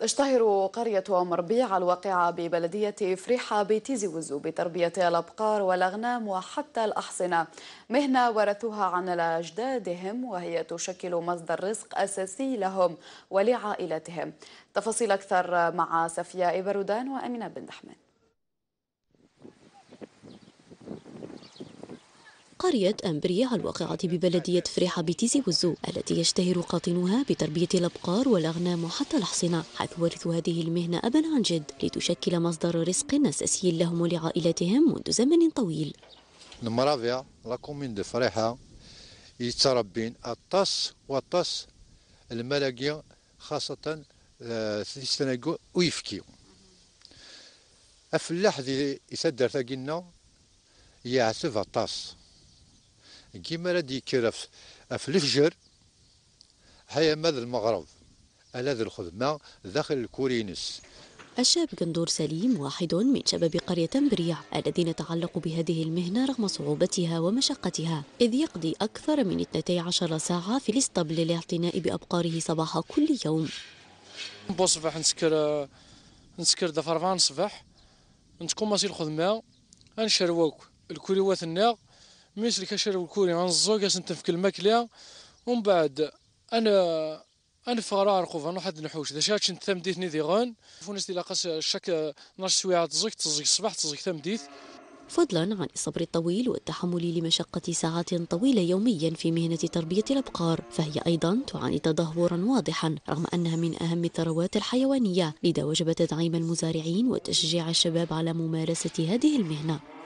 تشتهر قرية مربيع الواقعة ببلدية فريحة بتيزي وزو بتربية الأبقار والأغنام وحتى الأحصنة مهنة ورثوها عن أجدادهم وهي تشكل مصدر رزق أساسي لهم ولعائلتهم تفاصيل أكثر مع سفياء برودان وأمينة بن دحمان قرية أمبرية الواقعة ببلدية فريحة بتيزي وزو التي يشتهر قاطنها بتربية الأبقار والأغنام وحتى الأحصنة حيث ورثوا هذه المهنة أبا عن جد لتشكل مصدر رزق أساسي لهم ولعائلتهم منذ زمن طويل المرافع لا كومين فريحة يتربين الطس والطس الملاقية خاصة تستنقو آه، ويفكيو أفلاح ذي يسدر ثقلنا يعسف الطاس كيما راه كيرف في الفجر هيا ماذا المغرب ألا ذي الخدمة داخل الكورينس الشاب قندور سليم واحد من شباب قرية بريع الذين تعلقوا بهذه المهنة رغم صعوبتها ومشقتها إذ يقضي أكثر من 12 ساعة في الاسطبل للاعتناء بأبقاره صباح كل يوم صباح نسكر نسكر دفرفان صباح نتكون ماسي الخدمة نشروك الكريوات النار ميسري كنشرب الكوري عن الزوق كنتنفك الماكله ومن بعد انا انا فرار قوف انا واحد النحوش ذا شاتش انت تمديثني ذي غان فونس الى قاس شك ناش سويعه تزيك تزيك الصباح تزيك تمديت فضلا عن الصبر الطويل والتحمل لمشقة ساعات طويلة يوميا في مهنة تربية الأبقار فهي أيضا تعاني تدهورا واضحا رغم أنها من أهم الثروات الحيوانية لذا وجب تدعيم المزارعين وتشجيع الشباب على ممارسة هذه المهنة